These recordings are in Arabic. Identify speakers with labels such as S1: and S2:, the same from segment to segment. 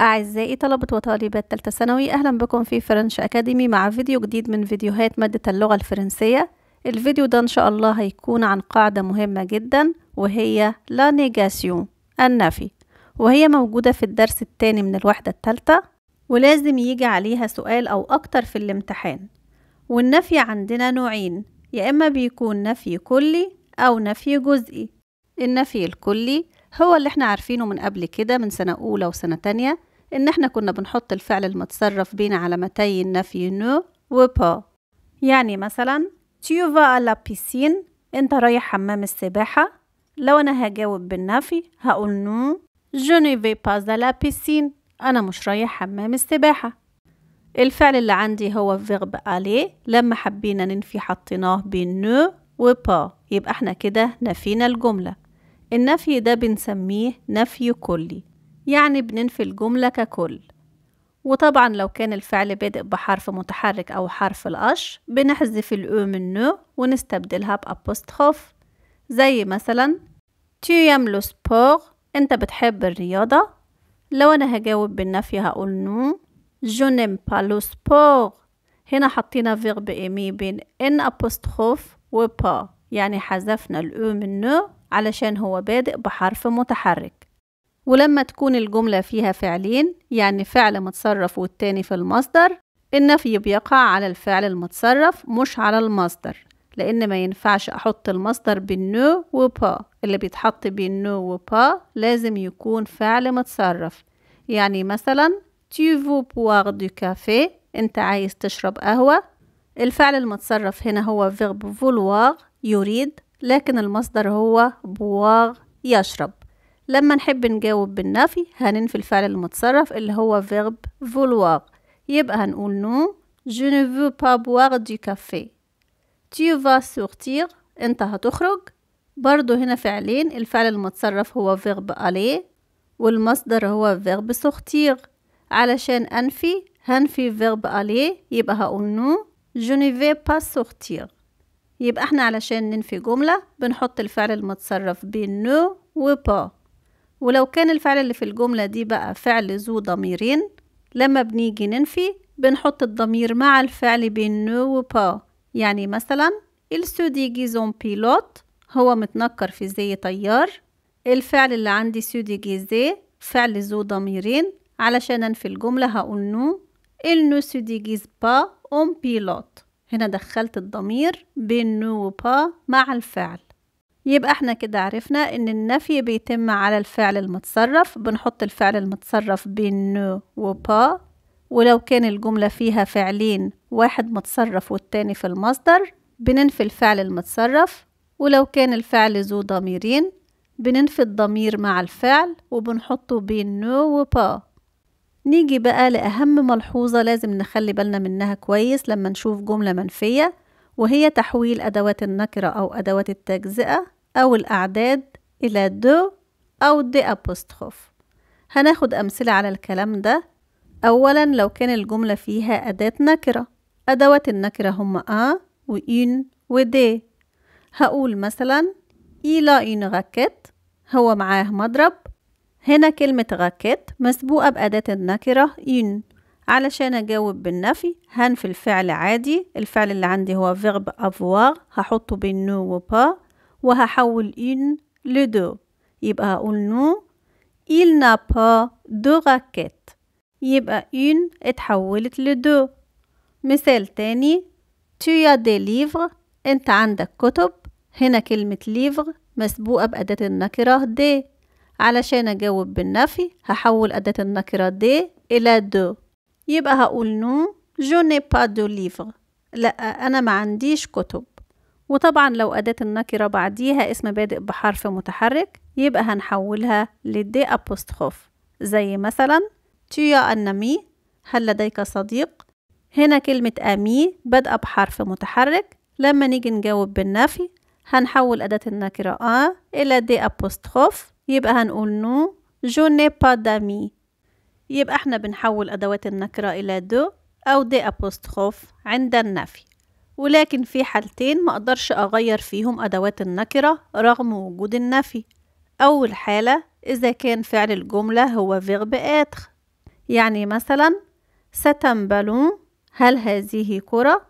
S1: أعزائي طلبة وطالبات تالتة ثانوي أهلا بكم في فرنش أكاديمي مع فيديو جديد من فيديوهات مادة اللغة الفرنسية الفيديو ده إن شاء الله هيكون عن قاعدة مهمة جدا وهي لا نيجاسيون النفي وهي موجودة في الدرس الثاني من الوحدة الثالثة ولازم يجي عليها سؤال أو أكتر في الامتحان والنفي عندنا نوعين يا إما بيكون نفي كلي أو نفي جزئي النفي الكلي هو اللي احنا عارفينه من قبل كده من سنة أولى وسنة تانية إن إحنا كنا بنحط الفعل المتصرف بين علامتي النفي نو وبا يعني مثلا تيو فا à بيسين أنت رايح حمام السباحة لو أنا هجاوب بالنفي هقول نو je ne vais pas à لا بيسين أنا مش رايح حمام السباحة الفعل اللي عندي هو فيرب الي لما حبينا ننفي حطيناه بين نو وبا يبقى احنا كده نفينا الجملة النفي ده بنسميه نفي كلي يعني بننفي الجملة ككل وطبعا لو كان الفعل بادئ بحرف متحرك أو حرف القش بنحذف الأو من نو ونستبدلها بأبوستخوف زي مثلا تي يملو سبور أنت بتحب الرياضة لو أنا هجاوب بالنفي هقول نو جو نيم با لو سبور هنا حطينا فيرب ايمي e بين ان أبوستخوف وبا يعني حذفنا الأو من نو علشان هو بادئ بحرف متحرك ولما تكون الجملة فيها فعلين يعني فعل متصرف والتاني في المصدر النفي بيقع على الفعل المتصرف مش على المصدر لأن ما ينفعش أحط المصدر بالنو وبا اللي بيتحط بالنو وبا لازم يكون فعل متصرف يعني مثلا tu veux boire du café أنت عايز تشرب قهوة الفعل المتصرف هنا هو verb vouloir يريد لكن المصدر هو boire يشرب لما نحب نجاوب بالنفي هننفي الفعل المتصرف اللي هو verb vouloir يبقى هنقول نو je ne veux pas boire du café tu vas sortir انت هتخرج برضو هنا فعلين الفعل المتصرف هو verb aller والمصدر هو verb sortir علشان أنفي هنفي verb aller يبقى هقول نو je ne vais pas sortir يبقى احنا علشان ننفي جملة بنحط الفعل المتصرف بين نو وبا ولو كان الفعل اللي في الجملة دي بقى فعل ذو ضميرين لما بنيجي ننفي بنحط الضمير مع الفعل بين و با يعني مثلا دي جيزون بيلوت هو متنكر في زي طيار الفعل اللي عندي سوديجي زي فعل ذو ضميرين علشان انفي الجملة هقول نو النو جيز با اون بيلوت هنا دخلت الضمير بين و با مع الفعل يبقى احنا كده عرفنا ان النفي بيتم على الفعل المتصرف بنحط الفعل المتصرف بين نو وبا ولو كان الجملة فيها فعلين واحد متصرف والتاني في المصدر بننفي الفعل المتصرف ولو كان الفعل ذو ضميرين بننفي الضمير مع الفعل وبنحطه بين نو وبا نيجي بقى لأهم ملحوظة لازم نخلي بالنا منها كويس لما نشوف جملة منفية وهي تحويل أدوات النكرة أو أدوات التجزئة أو الأعداد إلى دو أو دي أبوستخوف هناخد أمثلة على الكلام ده أولا لو كان الجملة فيها أداة نكرة أدوات النكرة هما أ و ودي هقول مثلا إلى إن غكت هو معاه مضرب هنا كلمة غكت مسبوقة بأداة النكرة إن علشان أجاوب بالنفي هنفي الفعل عادي الفعل اللي عندي هو verb avoir هحطه بين نو وبا وهحول إن لدو يبقى هقول نو il n'a pas de raquette يبقى إن اتحولت لدو مثال تاني tu as des livres انت عندك كتب هنا كلمة ليفر مسبوقة بأداة النكرة دي علشان أجاوب بالنفي هحول أداة النكرة دي إلى دو يبقى هقول نو جو ني با دو ليفر لا أنا ما عنديش كتب وطبعا لو أداة النكرة بعديها اسم بادئ بحرف متحرك يبقى هنحولها لدي ابوستروف زي مثلا تيا أنمي هل لديك صديق؟ هنا كلمة أمي بادئة بحرف متحرك لما نيجي نجاوب بالنفي هنحول أداة النكرة آ إلى دي ابوستروف يبقى هنقول نو جو ني با دامي يبقى احنا بنحول أدوات النكرة إلى دو أو دي أبوستخوف عند النفي ولكن في حالتين مقدرش أغير فيهم أدوات النكرة رغم وجود النفي أول حالة إذا كان فعل الجملة هو فيغب إتر يعني مثلا ستم بالون هل هذه كرة؟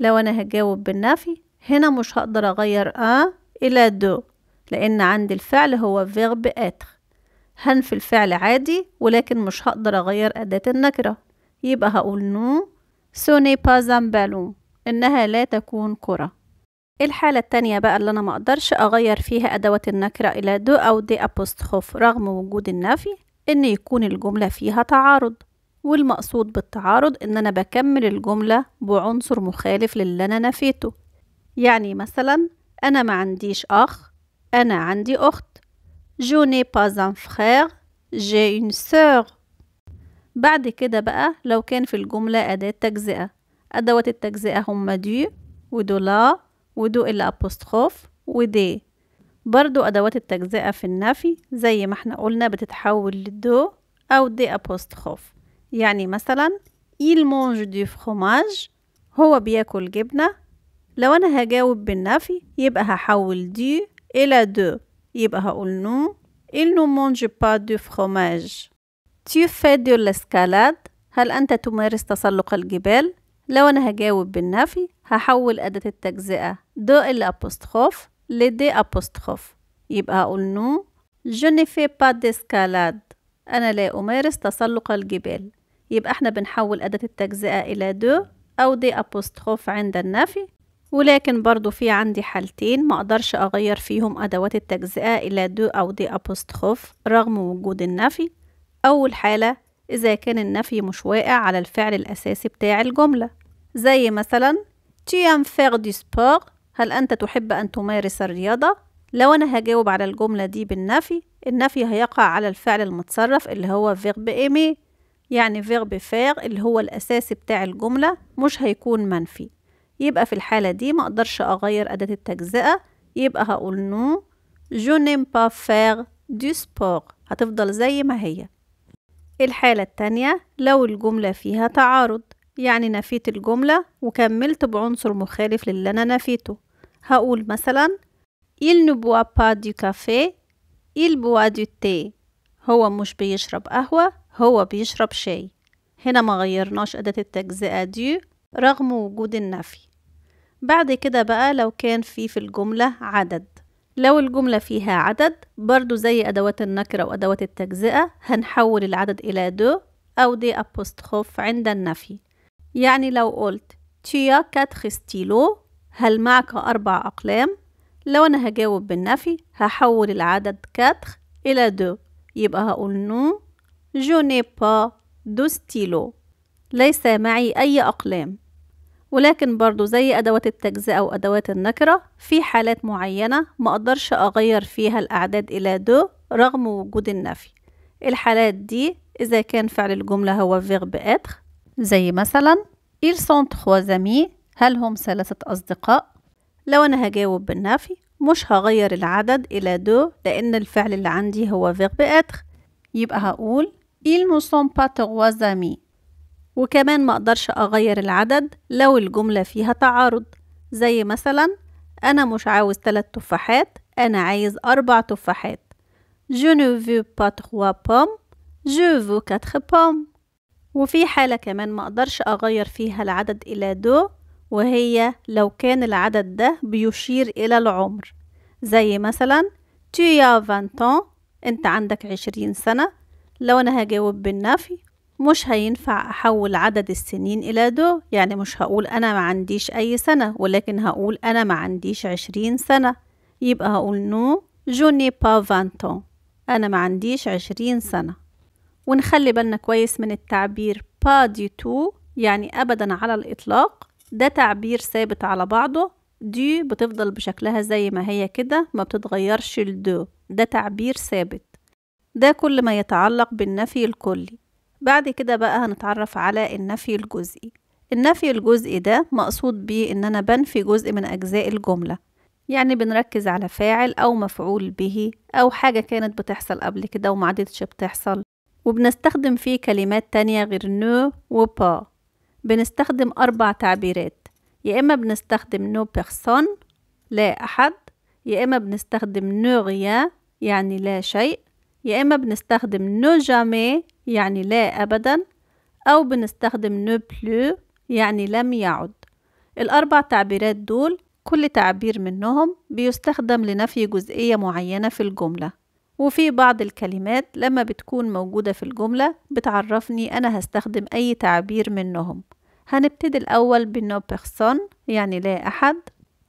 S1: لو أنا هجاوب بالنفي هنا مش هقدر أغير أن إلى دو لأن عندي الفعل هو فيغب إتر هنفي الفعل عادي ولكن مش هقدر أغير أداة النكرة يبقى هقول نو سوني با بالون إنها لا تكون كرة الحالة التانية بقى اللي أنا مقدرش أغير فيها أدوات النكرة إلى دو أو دي أبوستخوف رغم وجود النفي إن يكون الجملة فيها تعارض والمقصود بالتعارض إن أنا بكمل الجملة بعنصر مخالف للي أنا نفيته يعني مثلا أنا ما عنديش أخ أنا عندي أخت جو ني باز ان فخير جي اون سور بعد كده بقى لو كان في الجملة أداة تجزئة أدوات التجزئة هما دي ودو لا ودو إلا أبوستخوف ودي برضو أدوات التجزئة في النفي زي ما احنا قلنا بتتحول لدو أو دي أبوستخوف يعني مثلا il mange du fromage هو بياكل جبنة لو أنا هجاوب بالنفي يبقى هحول دي إلى دو يبقى هقول نو il ne mange pas de fromage tu fais de l'escalade هل أنت تمارس تسلق الجبال؟ لو أنا هجاوب بالنفي هحول أداة التجزئة دو الأبوستخوف لدي أبوستخوف يبقى هقول نو je ne fais pas d'escalade أنا لا أمارس تسلق الجبال يبقى احنا بنحول أداة التجزئة إلى دو أو دي أبوستخوف عند النفي ولكن برضو في عندي حالتين ما اقدرش اغير فيهم ادوات التجزئه الى دو او دي ابوستروف رغم وجود النفي اول حاله اذا كان النفي مش واقع على الفعل الاساسي بتاع الجمله زي مثلا تيام فيغ دي سبور هل انت تحب ان تمارس الرياضه لو انا هجاوب على الجمله دي بالنفي النفي هيقع على الفعل المتصرف اللي هو فيرب ايمي يعني فيرب فيغ اللي هو الاساسي بتاع الجمله مش هيكون منفي يبقى في الحالة دي ما أقدرش أغير أداة التجزئة يبقى هقول نو جو نيم با فير دو سبور هتفضل زي ما هي الحالة التانية لو الجملة فيها تعارض يعني نفيت الجملة وكملت بعنصر مخالف للي أنا نفيته هقول مثلا il ne boit pas du café il boit du thé هو مش بيشرب قهوة هو بيشرب شاي هنا ما غيرناش أداة التجزئة دي رغم وجود النفي بعد كده بقى لو كان في في الجملة عدد لو الجملة فيها عدد برضو زي أدوات النكرة وأدوات التجزئة هنحول العدد إلى دو أو دي أبوستخوف عند النفي يعني لو قلت تيا كاتخ ستيلو هل معك أربع أقلام؟ لو أنا هجاوب بالنفي هحول العدد كاتخ إلى دو يبقى هقول نو جو ني با دو ستيلو ليس معي أي أقلام ولكن برضو زي أدوات التجزئة وأدوات النكرة في حالات معينة ما أقدرش أغير فيها الأعداد إلى دو رغم وجود النفي الحالات دي إذا كان فعل الجملة هو فيرب être زي مثلا ils sont trois amis هل هم ثلاثة أصدقاء لو أنا هجاوب بالنفي مش هغير العدد إلى دو لأن الفعل اللي عندي هو فيرب être يبقى هقول ils ne sont pas trois amis وكمان ما اقدرش اغير العدد لو الجملة فيها تعارض زي مثلا انا مش عاوز ثلاث تفاحات انا عايز أربع تفاحات je ne veux pas trois pommes je veux quatre pommes وفي حالة كمان ما اقدرش اغير فيها العدد الى دو وهي لو كان العدد ده بيشير الى العمر زي مثلا tu as 20 ans انت عندك عشرين سنة لو انا هجاوب بالنفي مش هينفع أحول عدد السنين إلى دو يعني مش هقول أنا ما عنديش أي سنة ولكن هقول أنا ما عنديش عشرين سنة يبقى هقول نو جوني با فانتون أنا ما عنديش عشرين سنة ونخلي بالنا كويس من التعبير با دي تو يعني أبدا على الإطلاق ده تعبير ثابت على بعضه دي بتفضل بشكلها زي ما هي كده ما بتتغيرش الدو ده تعبير ثابت ده كل ما يتعلق بالنفي الكلي بعد كده بقى هنتعرف على النفي الجزئي النفي الجزئي ده مقصود بيه ان انا بنفي جزء من اجزاء الجملة يعني بنركز على فاعل او مفعول به او حاجة كانت بتحصل قبل كده ومعدتش بتحصل وبنستخدم فيه كلمات تانية غير نو وبا بنستخدم أربع تعبيرات يا إما بنستخدم نو بيرسون لا أحد يا إما بنستخدم نو غيان يعني لا شيء يا إما بنستخدم نو جامي يعني لا أبدا أو بنستخدم ne plus يعني لم يعد الأربع تعبيرات دول كل تعبير منهم بيستخدم لنفي جزئية معينة في الجملة وفي بعض الكلمات لما بتكون موجودة في الجملة بتعرفني أنا هستخدم أي تعبير منهم هنبتدي الأول بنو بيرسون يعني لا أحد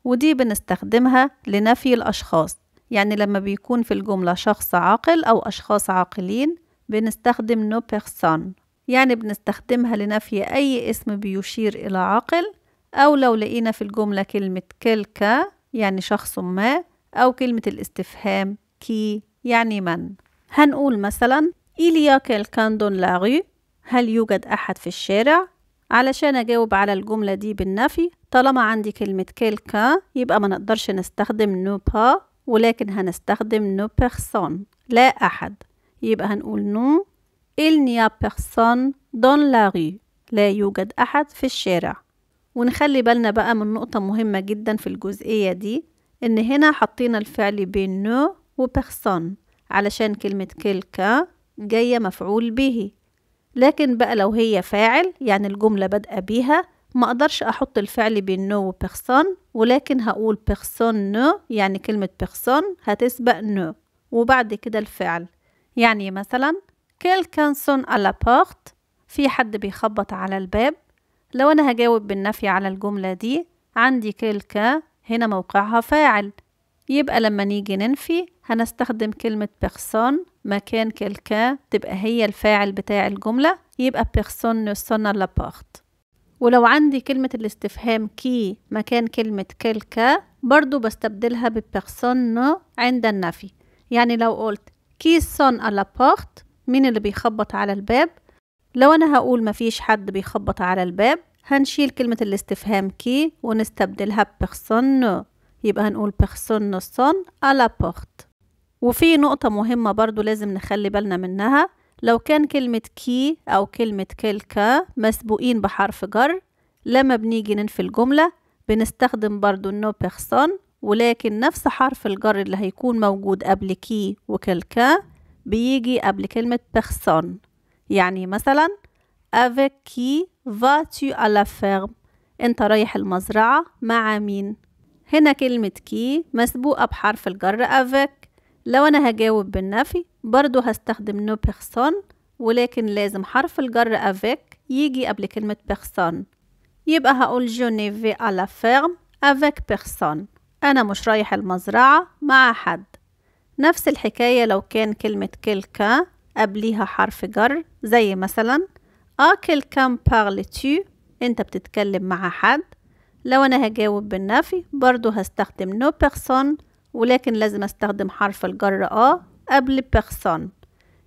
S1: ودي بنستخدمها لنفي الأشخاص يعني لما بيكون في الجملة شخص عاقل أو أشخاص عاقلين بنستخدم نو بيرسون يعني بنستخدمها لنفي أي اسم بيشير إلى عقل أو لو لقينا في الجملة كلمة كلكا يعني شخص ما أو كلمة الاستفهام كي يعني من هنقول مثلا إليا كيلكان دون لاغي هل يوجد أحد في الشارع؟ علشان أجاوب على الجملة دي بالنفي طالما عندي كلمة كيلكا يبقى ما نقدرش نستخدم نو با ولكن هنستخدم نو بيرسون لا أحد يبقى هنقول نو il n'y a personne dans la rue لا يوجد أحد في الشارع ونخلي بالنا بقى من نقطة مهمة جدا في الجزئية دي إن هنا حطينا الفعل بين نو و personne علشان كلمة كلكا جاية مفعول به لكن بقى لو هي فاعل يعني الجملة بادئة بيها ما اقدرش احط الفعل بين نو وبيرسون ولكن هقول بيرسون نو يعني كلمة بيرسون هتسبق نو وبعد كده الفعل يعني مثلا سون على بورت في حد بيخبط على الباب لو أنا هجاوب بالنفي على الجملة دي عندي كيلكا هنا موقعها فاعل يبقى لما نيجي ننفي هنستخدم كلمة بيرسون مكان كيلكا تبقى هي الفاعل بتاع الجملة يبقى بيرسون على لابورت ولو عندي كلمة الاستفهام كي مكان كلمة كلكا برضو بستبدلها ببيرسون عند النفي يعني لو قلت كي سون على بورت مين اللي بيخبط على الباب لو أنا هقول ما فيش حد بيخبط على الباب هنشيل كلمة الاستفهام كي ونستبدلها بيرسون يبقى هنقول بيرسون سون على بورت وفي نقطة مهمة برضو لازم نخلي بالنا منها لو كان كلمة كي أو كلمة كلكا مسبوقين بحرف جر لما بنيجي ننفي الجملة بنستخدم برضو نو بيرسون ولكن نفس حرف الجر اللي هيكون موجود قبل كي وكلكا بيجي قبل كلمة بيرسون يعني مثلا avec qui vas-tu à la ferme انت رايح المزرعة مع مين هنا كلمة كي مسبوقة بحرف الجر avec لو أنا هجاوب بالنفي برضو هستخدم نو بيرسون ولكن لازم حرف الجر avec يجي قبل كلمة بيرسون يبقى هقول je ne vais à la ferme avec personne أنا مش رايح المزرعة مع حد نفس الحكاية لو كان كلمة كلكا قبليها حرف جر زي مثلا أكل كلكام بارلتي أنت بتتكلم مع حد لو أنا هجاوب بالنفي برضو هستخدم نو بيرسون ولكن لازم استخدم حرف الجر آ آه، قبل بيرسون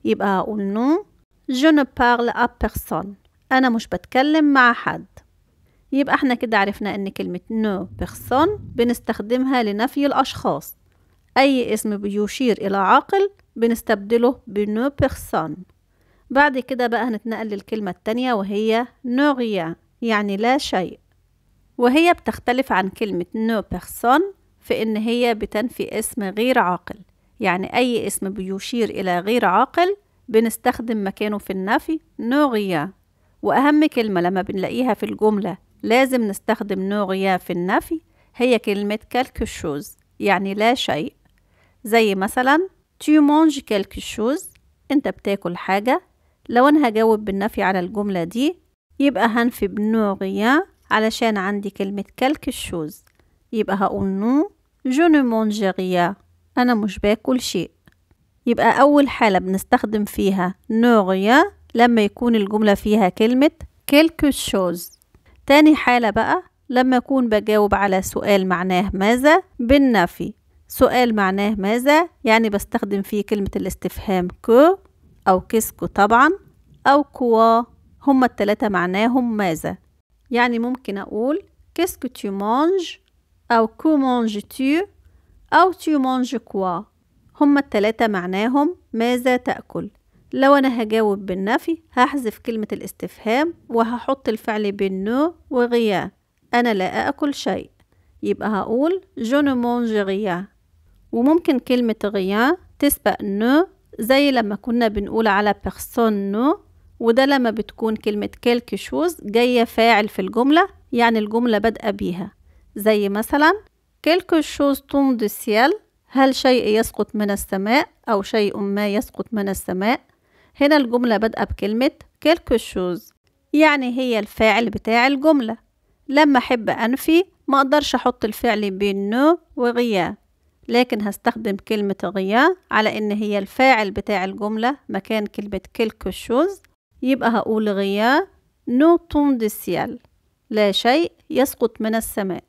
S1: يبقى هقول نو جو ne parle à personne أنا مش بتكلم مع حد يبقى احنا كده عرفنا ان كلمة نو بيرسون بنستخدمها لنفي الأشخاص أي اسم بيشير إلى عاقل بنستبدله بنو بيرسون بعد كده بقى هنتنقل للكلمة التانية وهي نو غيان يعني لا شيء وهي بتختلف عن كلمة نو بيرسون في إن هي بتنفي اسم غير عاقل يعني أي اسم بيشير إلى غير عاقل بنستخدم مكانه في النفي نو غيان وأهم كلمة لما بنلاقيها في الجملة لازم نستخدم نوغيا في النفي هي كلمة quelque chose يعني لا شيء زي مثلا tu manges quelque chose انت بتاكل حاجة لو انا هجاوب بالنفي على الجملة دي يبقى هنفي بنوغيا علشان عندي كلمة quelque chose يبقى هقول نو جو نو rien انا مش باكل شيء يبقى اول حالة بنستخدم فيها نو rien لما يكون الجملة فيها كلمة quelque chose تاني حالة بقى لما أكون بجاوب على سؤال معناه ماذا بالنفي سؤال معناه ماذا يعني بستخدم فيه كلمة الاستفهام كو أو كيسكو طبعا أو كوا هما التلاتة معناهم ماذا يعني ممكن أقول كيسكو تي مانج أو كو مانج تي أو تي مانج كوا هما التلاتة معناهم ماذا تأكل لو أنا هجاوب بالنفي هحذف كلمة الاستفهام وهحط الفعل بالنو وغيا أنا لا أكل شيء يبقى هقول je ne mange وممكن كلمة غيا تسبق نو زي لما كنا بنقول على personne نو وده لما بتكون كلمة quelque شوز جاية فاعل في الجملة يعني الجملة بادئة بيها زي مثلا quelque شوز tombe دو سيال هل شيء يسقط من السماء أو شيء ما يسقط من السماء هنا الجملة بادئة بكلمة quelque chose يعني هي الفاعل بتاع الجملة لما أحب أنفي ما أقدرش أحط الفعل بين نو وغيا لكن هستخدم كلمة غيا على إن هي الفاعل بتاع الجملة مكان كلمة quelque chose يبقى هقول غيا نو طون دي سيال لا شيء يسقط من السماء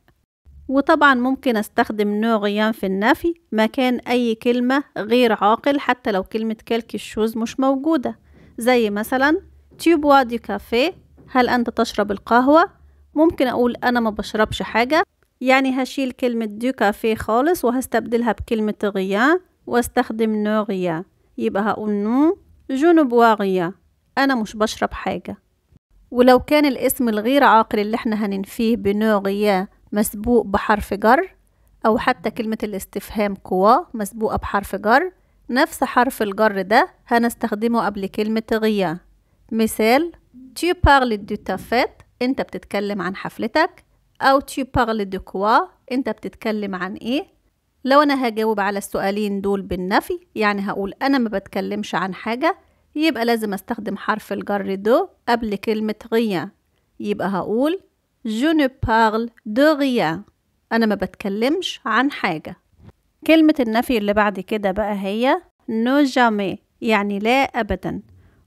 S1: وطبعا ممكن استخدم غيان في النفي مكان أي كلمة غير عاقل حتى لو كلمة كالكي الشوز مش موجودة زي مثلا تيوب وادي كافي هل أنت تشرب القهوة؟ ممكن أقول أنا ما بشربش حاجة يعني هشيل كلمة دو كافيه خالص وهستبدلها بكلمة غيان واستخدم نو غيان يبقى هقول نو جو نو بوا غيان أنا مش بشرب حاجة ولو كان الاسم الغير عاقل اللي احنا هننفيه بنو غيان مسبوق بحرف جر أو حتى كلمة الاستفهام كوا مسبوقة بحرف جر نفس حرف الجر ده هنستخدمه قبل كلمة غيا مثال tu parles de ta fête أنت بتتكلم عن حفلتك أو tu parles de quoi أنت بتتكلم عن إيه لو أنا هجاوب على السؤالين دول بالنفي يعني هقول أنا ما بتكلمش عن حاجة يبقى لازم أستخدم حرف الجر دو قبل كلمة غيا يبقى هقول Je ne parle de rien أنا ما بتكلمش عن حاجة كلمة النفي اللي بعد كده بقى هي no jamais يعني لا أبدا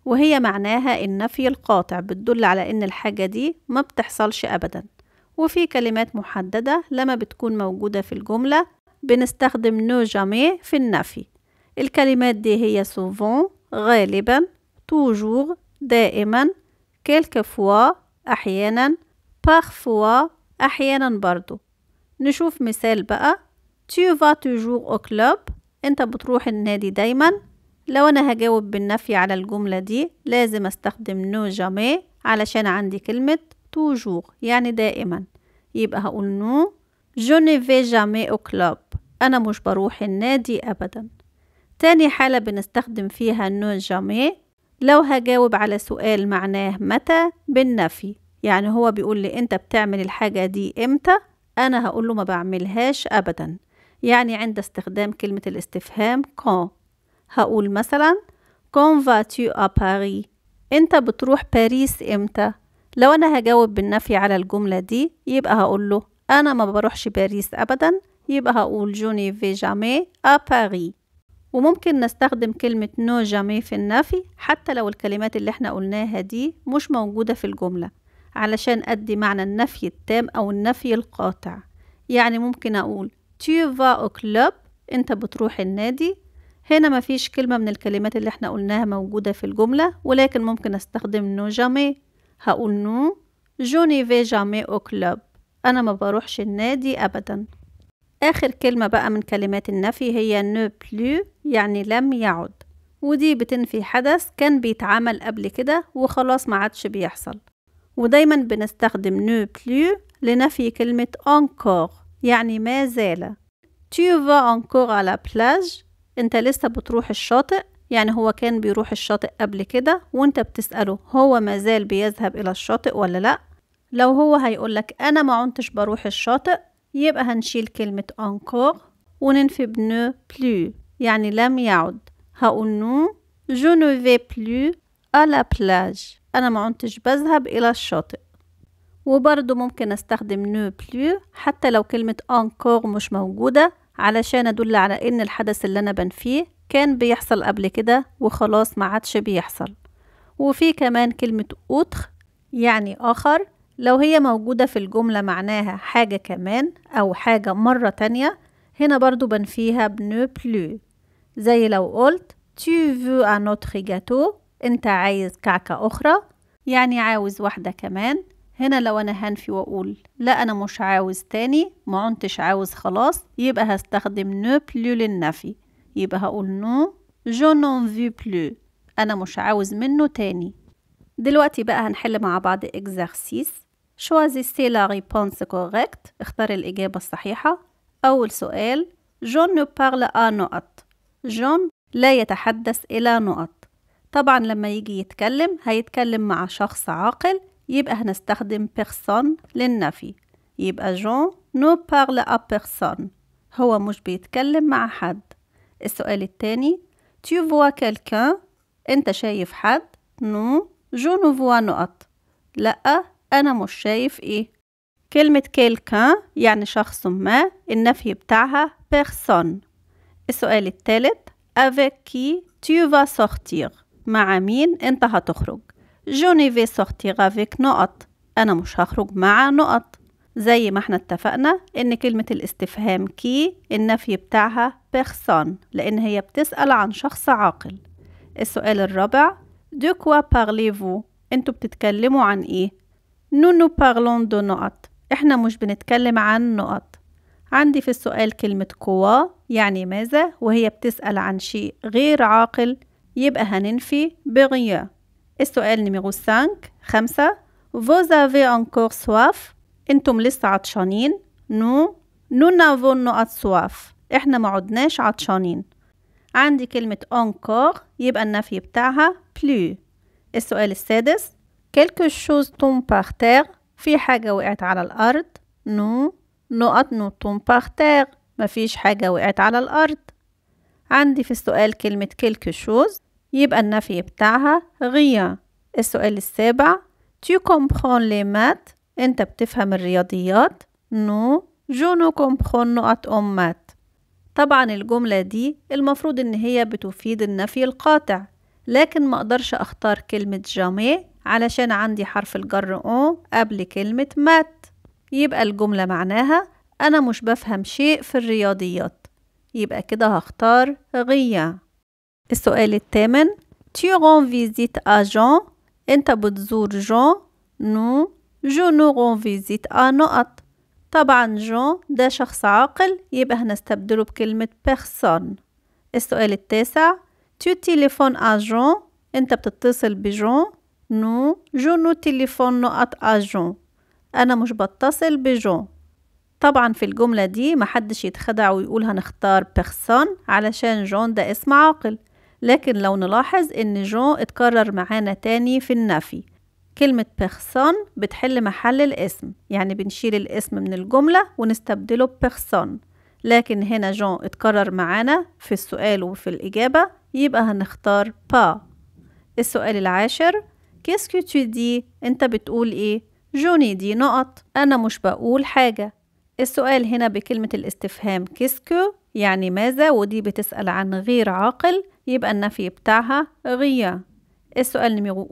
S1: وهي معناها النفي القاطع بتدل على إن الحاجة دي ما بتحصلش أبدا وفي كلمات محددة لما بتكون موجودة في الجملة بنستخدم نو جامي في النفي الكلمات دي هي سوفون غالبا توجور دائما كيلك فوا أحيانا بارفوا أحيانا برضو نشوف مثال بقى tu vas toujours au club انت بتروح النادي دايما لو انا هجاوب بالنفي على الجملة دي لازم استخدم نو جامي علشان عندي كلمة توجور يعني دائما يبقى هقول نو جو نيفي جامي او كلوب انا مش بروح النادي ابدا تاني حالة بنستخدم فيها نو جامي لو هجاوب على سؤال معناه متى بالنفي يعني هو بيقول لي انت بتعمل الحاجة دي امتى انا هقول له ما بعملهاش ابدا يعني عند استخدام كلمة الاستفهام كون هقول مثلا كون فاتيو اباري انت بتروح باريس امتى لو انا هجاوب بالنفي على الجملة دي يبقى هقول له انا ما بروحش باريس ابدا يبقى هقول جوني في جامي اباري وممكن نستخدم كلمة نو جامي في النفي حتى لو الكلمات اللي احنا قلناها دي مش موجودة في الجملة علشان أدي معنى النفي التام أو النفي القاطع يعني ممكن أقول tu vas au club أنت بتروح النادي هنا مفيش كلمة من الكلمات اللي احنا قلناها موجودة في الجملة ولكن ممكن استخدم نو جامي هقول نو جوني في جامي او كلوب أنا ما بروحش النادي أبدا آخر كلمة بقى من كلمات النفي هي نو بلو يعني لم يعد ودي بتنفي حدث كان بيتعمل قبل كده وخلاص ما عادش بيحصل ودايما بنستخدم نو بلو لنفي كلمة encore يعني ما زال tu vas encore à la plage انت لسه بتروح الشاطئ يعني هو كان بيروح الشاطئ قبل كده وانت بتسأله هو ما زال بيذهب إلى الشاطئ ولا لأ لو هو هيقولك أنا ما عنتش بروح الشاطئ يبقى هنشيل كلمة encore وننفي بنو بلو يعني لم يعد هقول نو je ne vais plus à la plage أنا ما عنتش بذهب إلى الشاطئ وبرضو ممكن أستخدم نو بلو حتى لو كلمة أنكور مش موجودة علشان أدل على إن الحدث اللي أنا بن فيه كان بيحصل قبل كده وخلاص ما عادش بيحصل وفي كمان كلمة أوتخ يعني آخر لو هي موجودة في الجملة معناها حاجة كمان أو حاجة مرة تانية هنا برضو بنفيها بنو بلو زي لو قلت tu veux un autre gâteau انت عايز كعكة اخرى يعني عاوز واحدة كمان هنا لو انا هنفي واقول لا انا مش عاوز تاني ما عنتش عاوز خلاص يبقى هستخدم نو بلو للنفي يبقى هقول نو جو نون في بلو انا مش عاوز منه تاني دلوقتي بقى هنحل مع بعض اكزرسيس شوازيسي لا ريبونس كوريكت اختار الاجابة الصحيحة اول سؤال جون نو بارل ا نقط جون لا يتحدث الى نقط طبعا لما يجي يتكلم هيتكلم مع شخص عاقل يبقى هنستخدم بيرسون للنفي يبقى جون نو بارل ا بيرسون هو مش بيتكلم مع حد السؤال التاني tu vois quelqu'un انت شايف حد نو جو نو فوا نقط لا انا مش شايف ايه كلمة كيلكان يعني شخص ما النفي بتاعها بيرسون السؤال الثالث avec qui tu vas sortir مع مين انت هتخرج جوني في سورتيغ افيك نقط انا مش هخرج مع نقط زي ما احنا اتفقنا ان كلمة الاستفهام كي النفي بتاعها بيرسون لان هي بتسأل عن شخص عاقل السؤال الرابع دو كوا بارليفو انتوا بتتكلموا عن ايه نو نو بارلون دو نقط احنا مش بنتكلم عن نقط عندي في السؤال كلمة كوا يعني ماذا وهي بتسأل عن شيء غير عاقل يبقى هننفي بغيو السؤال نميرو 5 خمسة Vous avez encore soif انتم لسه عطشانين نو نو نافو نو soif احنا ما عدناش عطشانين عندي كلمة encore يبقى النفي بتاعها plus السؤال السادس quelque chose tombe par terre في حاجة وقعت على الأرض نو نقط نو tombe par terre مفيش حاجة وقعت على الأرض عندي في السؤال كلمة كلك شوز يبقى النفي بتاعها غيا السؤال السابع تي كومبخون لي مات انت بتفهم الرياضيات نو جو نو كومبخون نقط مات طبعا الجملة دي المفروض ان هي بتفيد النفي القاطع لكن ما اقدرش اختار كلمة جامي علشان عندي حرف الجر او قبل كلمة مات يبقى الجملة معناها انا مش بفهم شيء في الرياضيات يبقى كده هختار غيا السؤال الثامن tu rends visite à Jean انت بتزور جون نو جو نو رون فيزيت ا نقط طبعا جون ده شخص عاقل يبقى هنستبدله بكلمة بيرسون السؤال التاسع tu تليفون ا جون انت بتتصل بجون نو جو نو تليفون نقط ا جون انا مش بتصل بجون طبعا في الجملة دي محدش يتخدع ويقول هنختار بيرسون علشان جون ده اسم عاقل لكن لو نلاحظ ان جون اتكرر معانا تاني في النفي كلمة بيرسون بتحل محل الاسم يعني بنشيل الاسم من الجملة ونستبدله بيرسون لكن هنا جون اتكرر معانا في السؤال وفي الإجابة يبقى هنختار با السؤال العاشر كيسكو تو دي انت بتقول ايه جوني دي نقط انا مش بقول حاجة السؤال هنا بكلمة الاستفهام كيسكو يعني ماذا ودي بتسأل عن غير عاقل يبقى النفي بتاعها غيا السؤال نميرو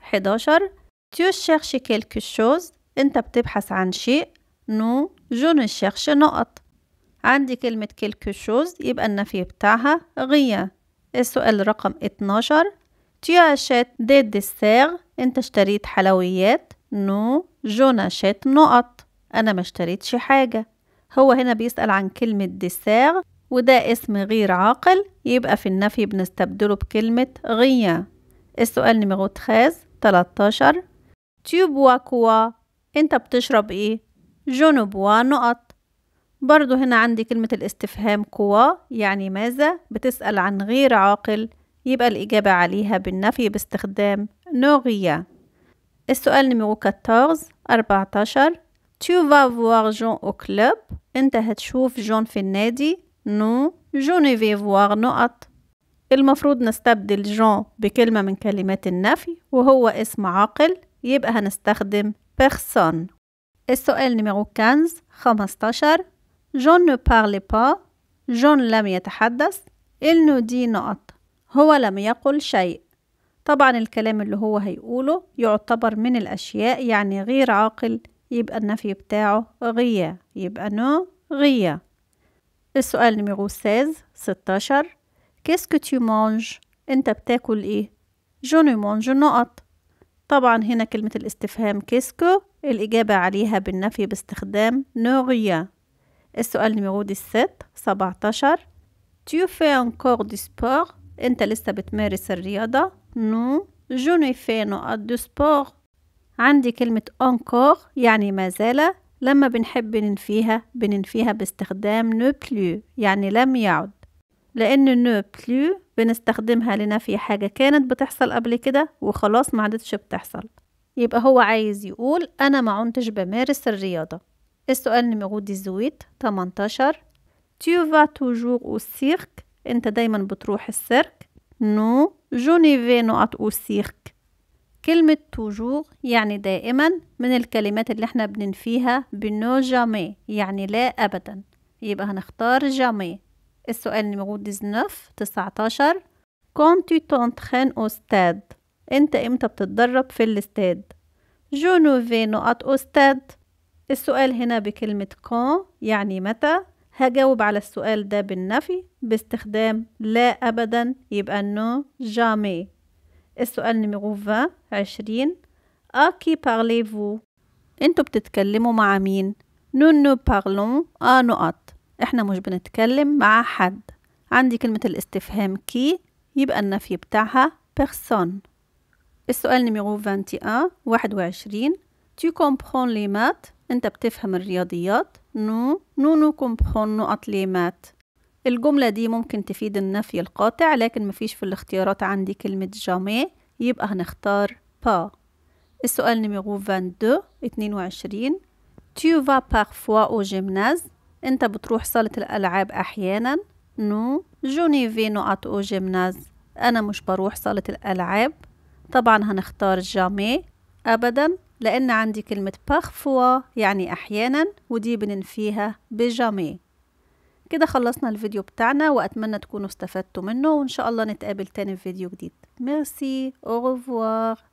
S1: 11 حداشر tu cherches quelque انت بتبحث عن شيء نو جو ne نقط عندي كلمة كيلكو شوز يبقى النفي بتاعها غيا السؤال رقم 12 تيو اشيت دي انت اشتريت حلويات نو جو نشيت نقط أنا ما اشتريتش حاجة هو هنا بيسأل عن كلمة دساغ وده اسم غير عاقل يبقى في النفي بنستبدله بكلمة غيا السؤال تخاز 13 tu bois انت بتشرب ايه je نقط برضو هنا عندي كلمة الاستفهام كوا يعني ماذا بتسأل عن غير عاقل يبقى الإجابة عليها بالنفي باستخدام نوغيا السؤال نمغو 14 14 Tu vas voir Jean au club. أنت هتشوف جون في النادي. نو جو ne vais voir نقط. المفروض نستبدل جون بكلمة من كلمات النفي وهو اسم عاقل يبقى هنستخدم بيرسون السؤال نميرو 15 15 جون نو parle با جون لم يتحدث il nous dit نقط هو لم يقل شيء طبعا الكلام اللي هو هيقوله يعتبر من الأشياء يعني غير عاقل يبقى النفي بتاعه غيا يبقى نو غيا السؤال نميرو ساز ستاشر كيسكو تي مانج انت بتاكل ايه جو نو مانج نقط طبعا هنا كلمة الاستفهام كيسكو الإجابة عليها بالنفي باستخدام نو غيا السؤال نميرو ست سبعتاشر تيو في encore du sport انت لسه بتمارس الرياضة نو جو نو في نقط دي سبور عندي كلمة encore يعني ما زال لما بنحب ننفيها بننفيها باستخدام ne plus يعني لم يعد لأن ne plus بنستخدمها لنفي حاجة كانت بتحصل قبل كده وخلاص ما عادتش بتحصل يبقى هو عايز يقول أنا ما عنتش بمارس الرياضة السؤال نمرو زويت 18 tu vas toujours au cirque انت دايما بتروح السيرك نو je في vais not au cirque كلمة توجور يعني دائما من الكلمات اللي احنا بننفيها بنو جامي يعني لا أبدا يبقى هنختار جامي السؤال نمرو 19 19 تي تونتخين او ستاد انت امتى بتتدرب في الاستاد جو نوفي نقط او ستاد السؤال هنا بكلمة كون يعني متى هجاوب على السؤال ده بالنفي باستخدام لا أبدا يبقى نو جامي السؤال نيميرو 20 عشرين أ كي بارليفو انتوا بتتكلموا مع مين نو نو بارلون أ نقط احنا مش بنتكلم مع حد عندي كلمة الاستفهام كي يبقى النفي بتاعها بيرسون السؤال نيميرو 21 21 tu comprends les maths انت بتفهم الرياضيات نو نو نو comprend نقط les maths الجملة دي ممكن تفيد النفي القاطع لكن مفيش في الاختيارات عندي كلمة جامي يبقى هنختار با السؤال نمرو 22 22 تيو فا بارفوا او جيمناز انت بتروح صالة الألعاب أحيانا نو جو ني في نقط او جيمناز أنا مش بروح صالة الألعاب طبعا هنختار جامي أبدا لأن عندي كلمة بارفوا يعني أحيانا ودي بننفيها بجامي كده خلصنا الفيديو بتاعنا وأتمنى تكونوا استفدتوا منه وإن شاء الله نتقابل تاني في فيديو جديد ميرسي أو